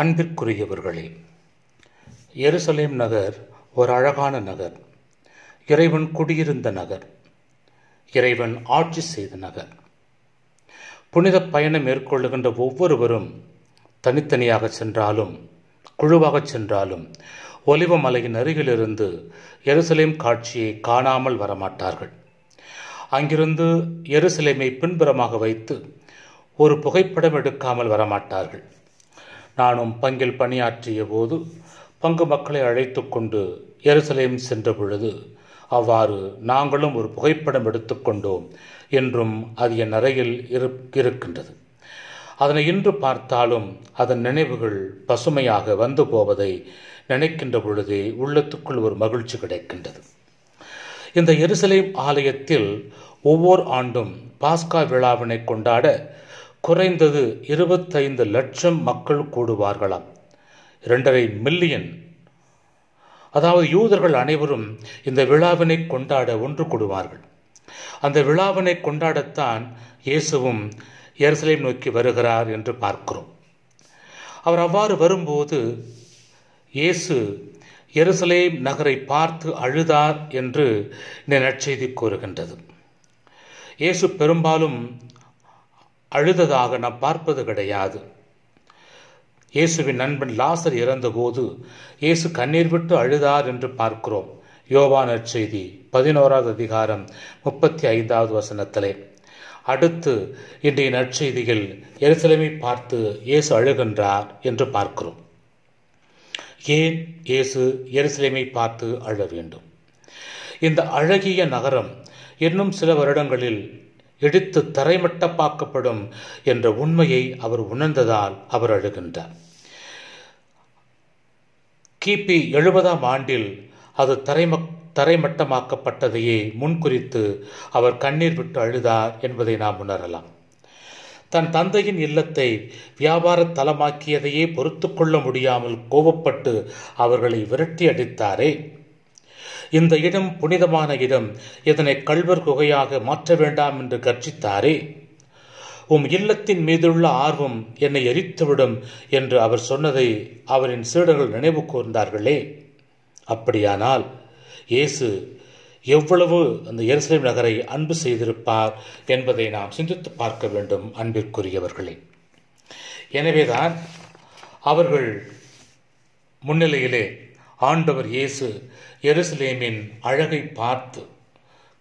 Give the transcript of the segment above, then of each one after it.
அன்பிற்குரியவர்களே எருசலேம் நகர் ஒரு அழகான நகர் இறைவன் குடியிருந்த நகர் இறைவன் ஆட்சி செய்த நகர் புனித பயணம் மேற்கொள்ளுகின்ற ஒவ்வொருவரும் தனித்தனியாக சென்றாலும் குழுவாக சென்றாலும் ஒலிவ மலையின் அருகிலிருந்து எருசலேம் காட்சியை காணாமல் வரமாட்டார்கள் அங்கிருந்து எருசலேமை பின்புறமாக வைத்து ஒரு புகைப்படம் எடுக்காமல் வரமாட்டார்கள் நானும் பங்கில் பணியாற்றிய போது பங்கு மக்களை அழைத்து கொண்டு எருசலேம் சென்ற பொழுது அவ்வாறு நாங்களும் ஒரு புகைப்படம் எடுத்துக்கொண்டோம் என்றும் அது என் அறையில் இருக்கின்றது அதனை இன்று பார்த்தாலும் அதன் நினைவுகள் பசுமையாக வந்து போவதை நினைக்கின்ற பொழுதே உள்ளத்துக்குள் ஒரு மகிழ்ச்சி கிடைக்கின்றது இந்த எருசலேம் ஆலயத்தில் ஒவ்வொரு ஆண்டும் பாஸ்கா விழாவினை கொண்டாட குறைந்தது இருபத்தைந்து லட்சம் மக்கள் கூடுவார்களாம் இரண்டரை மில்லியன் அதாவது யூதர்கள் அனைவரும் இந்த விழாவினை கொண்டாட ஒன்று கூடுவார்கள் அந்த விழாவினை கொண்டாடத்தான் இயேசுவும் எருசலேம் நோக்கி வருகிறார் என்று பார்க்கிறோம் அவர் அவ்வாறு வரும்போது இயேசு எருசலேம் நகரை பார்த்து அழுதார் என்று இந்த நற்செய்தி கூறுகின்றது இயேசு பெரும்பாலும் அழுததாக நாம் பார்ப்பது கிடையாது இயேசுவின் நண்பன் லாசர் இறந்தபோது இயேசு கண்ணீர் விட்டு அழுதார் என்று பார்க்கிறோம் யோவான செய்தி பதினோராவது அதிகாரம் முப்பத்தி ஐந்தாவது வசனத்திலே அடுத்து இன்றைய நற்செய்திகள் எருசலேமை பார்த்து இயேசு அழுகின்றார் என்று பார்க்கிறோம் ஏன் இயேசு எருசலேமை பார்த்து அழ வேண்டும் இந்த அழகிய நகரம் இன்னும் சில வருடங்களில் இடித்து தரைமட்டப்பாக்கப்படும் என்ற உண்மையை அவர் உணர்ந்ததால் அவர் அழுகின்றார் கிபி எழுபதாம் ஆண்டில் அது தரைம தரைமட்டமாக்கப்பட்டதையே முன்குறித்து அவர் கண்ணீர் விட்டு அழுதார் என்பதை நாம் உணரலாம் தன் தந்தையின் இல்லத்தை வியாபார தலமாக்கியதையே பொறுத்து கொள்ள முடியாமல் கோபப்பட்டு அவர்களை விரட்டி அடித்தாரே இந்த இடம் புனிதமான இடம் இதனை கல்வர் குகையாக மாற்ற வேண்டாம் என்று கர்ஜித்தாரே உம் இல்லத்தின் மீதுள்ள ஆர்வம் என்னை எரித்துவிடும் என்று அவர் சொன்னதை அவரின் சீடர்கள் நினைவு கூர்ந்தார்களே அப்படியானால் இயேசு எவ்வளவு அந்த எருசலேம் நகரை அன்பு செய்திருப்பார் என்பதை நாம் சிந்தித்து பார்க்க வேண்டும் அன்பிற்குரியவர்களே எனவேதான் அவர்கள் முன்னிலையிலே ஆண்டவர் இயேசு எருசலேமின் அழகை பார்த்து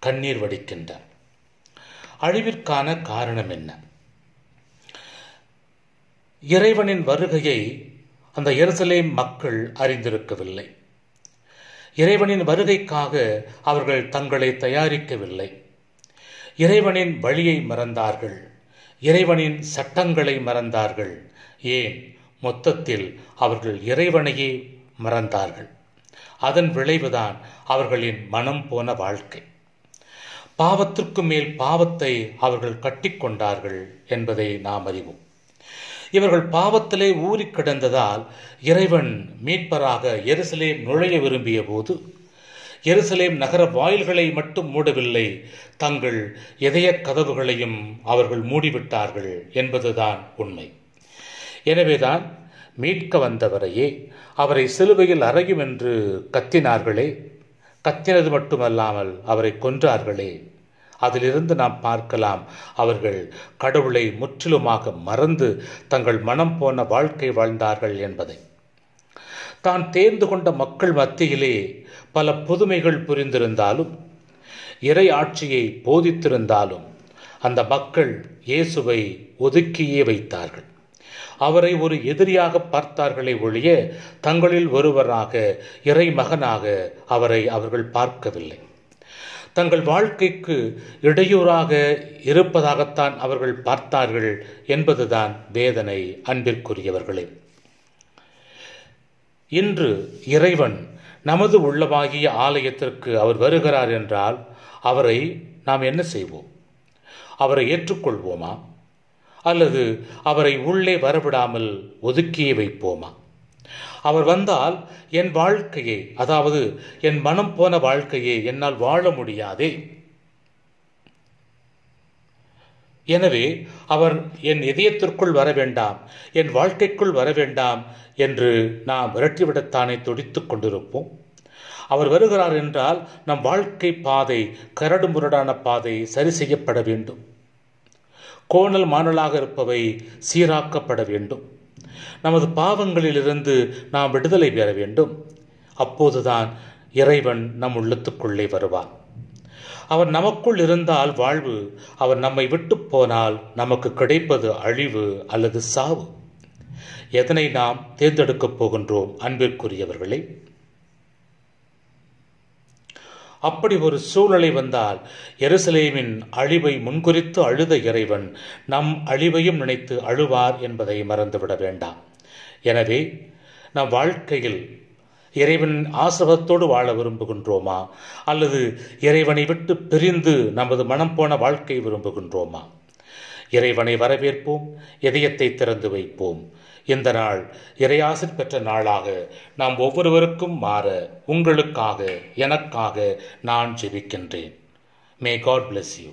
கண்ணீர் வடிக்கின்றார் அழிவிற்கான காரணம் என்ன இறைவனின் வருகையை அந்த எருசலேம் மக்கள் அறிந்திருக்கவில்லை இறைவனின் வருகைக்காக அவர்கள் தங்களை தயாரிக்கவில்லை இறைவனின் வழியை மறந்தார்கள் இறைவனின் சட்டங்களை மறந்தார்கள் ஏன் மொத்தத்தில் அவர்கள் இறைவனையே மறந்தார்கள் அதன் விளைவுதான் அவர்களின் மனம் போன வாழ்க்கை பாவத்திற்கு மேல் பாவத்தை அவர்கள் கட்டிக்கொண்டார்கள் என்பதை நாம் அறிவோம் இவர்கள் பாவத்திலே ஊறி கிடந்ததால் இறைவன் மீட்பராக எருசலேம் நுழைய விரும்பிய போது எருசலேம் நகர வாயில்களை மட்டும் மூடவில்லை தங்கள் இதய கதவுகளையும் அவர்கள் மூடிவிட்டார்கள் என்பதுதான் உண்மை எனவேதான் மீட்க வந்தவரையே அவரை சிலுவையில் அறையும் என்று கத்தினார்களே கத்தினது மட்டுமல்லாமல் அவரை கொன்றார்களே அதிலிருந்து நாம் பார்க்கலாம் அவர்கள் கடவுளை முற்றிலுமாக மறந்து தங்கள் மனம் போன வாழ்க்கை வாழ்ந்தார்கள் என்பதை தான் தேர்ந்து கொண்ட மக்கள் மத்தியிலே பல புதுமைகள் புரிந்திருந்தாலும் இறை ஆட்சியை போதித்திருந்தாலும் அந்த மக்கள் இயேசுவை ஒதுக்கியே வைத்தார்கள் அவரை ஒரு எதிரியாக பார்த்தார்களே ஒழிய தங்களில் ஒருவராக இறை மகனாக அவரை அவர்கள் பார்க்கவில்லை தங்கள் வாழ்க்கைக்கு இடையூறாக இருப்பதாகத்தான் அவர்கள் பார்த்தார்கள் என்பதுதான் வேதனை அன்பிற்குரியவர்களே இன்று இறைவன் நமது உள்ளமாகிய ஆலயத்திற்கு அவர் வருகிறார் என்றால் அவரை நாம் என்ன செய்வோம் அவரை ஏற்றுக்கொள்வோமா அல்லது அவரை உள்ளே வரவிடாமல் ஒதுக்கியே வைப்போமா அவர் வந்தால் என் வாழ்க்கையை அதாவது என் மனம் போன வாழ்க்கையை என்னால் வாழ முடியாதே எனவே அவர் என் இதயத்திற்குள் வர வேண்டாம் என் வாழ்க்கைக்குள் வர வேண்டாம் என்று நாம் விரட்டிவிடத்தானே துடித்துக் கொண்டிருப்போம் அவர் வருகிறார் என்றால் நம் வாழ்க்கை பாதை கரடுமுரடான பாதை சரி செய்யப்பட வேண்டும் கோணல் மாணலாக இருப்பவை சீராக்கப்பட வேண்டும் நமது பாவங்களிலிருந்து நாம் விடுதலை பெற வேண்டும் அப்போதுதான் இறைவன் நம் உள்ளத்துக்குள்ளே வருவான் அவர் நமக்குள் இருந்தால் வாழ்வு அவர் நம்மை விட்டு போனால் நமக்கு கிடைப்பது அழிவு அல்லது சாவு எதனை நாம் தேர்ந்தெடுக்கப் போகின்றோம் அன்பிற்குரியவர்களே அப்படி ஒரு சூழ்நிலை வந்தால் எருசலேமின் அழிவை முன்குறித்து அழுத இறைவன் நம் அழிவையும் நினைத்து அழுவார் என்பதை மறந்துவிட வேண்டாம் எனவே நம் வாழ்க்கையில் இறைவன் ஆசிரவத்தோடு வாழ விரும்புகின்றோமா அல்லது இறைவனை விட்டு பிரிந்து நமது மனம் போன வாழ்க்கை விரும்புகின்றோமா இறைவனை வரவேற்போம் இதயத்தை திறந்து வைப்போம் இந்த நாள் இறையாசன் பெற்ற நாளாக நாம் ஒவ்வொருவருக்கும் மாற உங்களுக்காக எனக்காக நான் ஜெபிக்கின்றேன் மே காட் பிளஸ் யூ